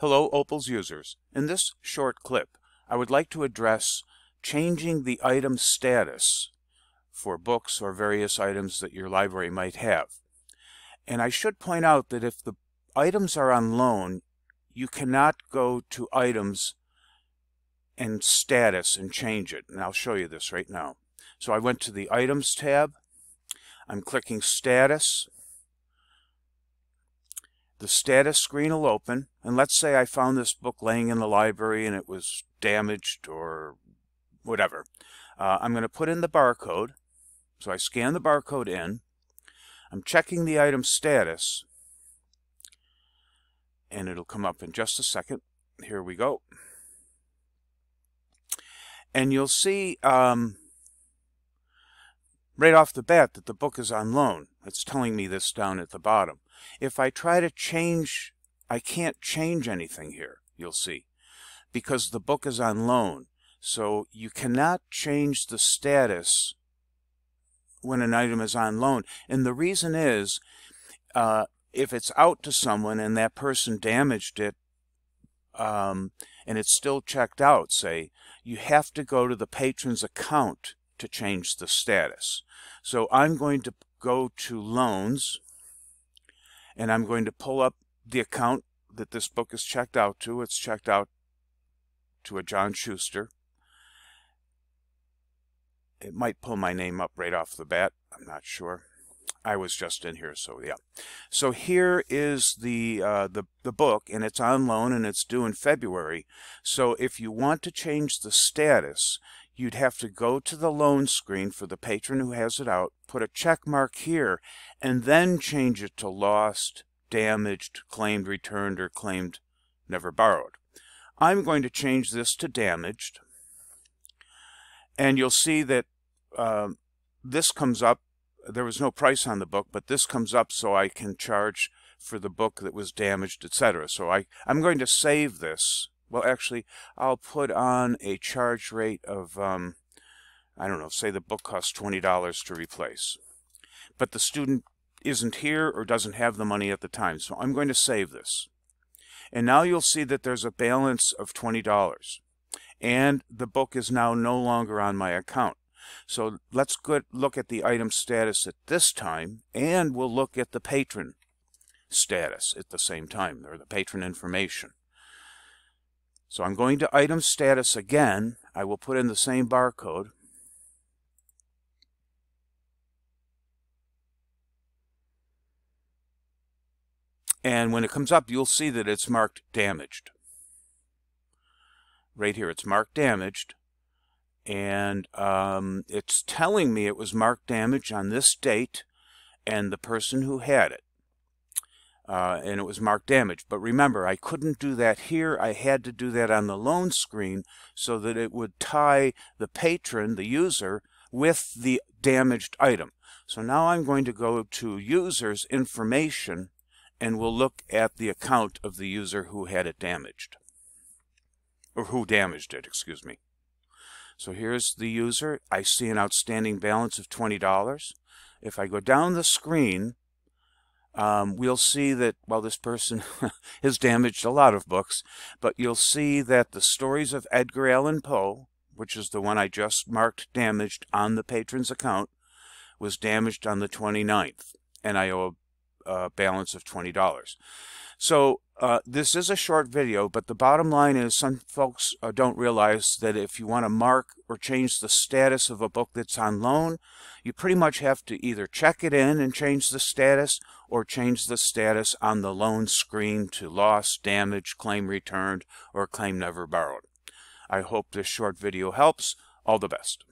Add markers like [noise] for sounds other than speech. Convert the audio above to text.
Hello Opals users. In this short clip, I would like to address changing the item status for books or various items that your library might have. And I should point out that if the items are on loan, you cannot go to items and status and change it. And I'll show you this right now. So I went to the items tab. I'm clicking status the status screen will open. And let's say I found this book laying in the library and it was damaged or whatever. Uh, I'm going to put in the barcode. So I scan the barcode in. I'm checking the item status. And it'll come up in just a second. Here we go. And you'll see um, right off the bat that the book is on loan. It's telling me this down at the bottom. If I try to change, I can't change anything here, you'll see, because the book is on loan. So you cannot change the status when an item is on loan. And the reason is, uh, if it's out to someone and that person damaged it, um, and it's still checked out, say, you have to go to the patron's account to change the status. So I'm going to go to loans and I'm going to pull up the account that this book is checked out to. It's checked out to a John Schuster. It might pull my name up right off the bat. I'm not sure. I was just in here, so yeah. So here is the, uh, the the book, and it's on loan, and it's due in February. So if you want to change the status, you'd have to go to the loan screen for the patron who has it out, put a check mark here, and then change it to lost, damaged, claimed, returned, or claimed never borrowed. I'm going to change this to damaged, and you'll see that uh, this comes up. There was no price on the book, but this comes up so I can charge for the book that was damaged, etc. So I, I'm going to save this well, actually, I'll put on a charge rate of, um, I don't know, say the book costs $20 to replace. But the student isn't here or doesn't have the money at the time, so I'm going to save this. And now you'll see that there's a balance of $20. And the book is now no longer on my account. So let's look at the item status at this time, and we'll look at the patron status at the same time, or the patron information. So I'm going to item status again. I will put in the same barcode. And when it comes up, you'll see that it's marked damaged. Right here, it's marked damaged. And um, it's telling me it was marked damaged on this date and the person who had it uh, and it was marked damage. But remember, I couldn't do that here. I had to do that on the loan screen so that it would tie the patron, the user, with the damaged item. So now I'm going to go to users information and we'll look at the account of the user who had it damaged or who damaged it, excuse me. So here's the user. I see an outstanding balance of $20. If I go down the screen, um, we'll see that, well, this person [laughs] has damaged a lot of books, but you'll see that the stories of Edgar Allan Poe, which is the one I just marked damaged on the patron's account, was damaged on the 29th. And I owe a uh, balance of $20. So uh, this is a short video, but the bottom line is some folks uh, don't realize that if you want to mark or change the status of a book that's on loan, you pretty much have to either check it in and change the status or change the status on the loan screen to lost, damaged, claim returned, or claim never borrowed. I hope this short video helps. All the best.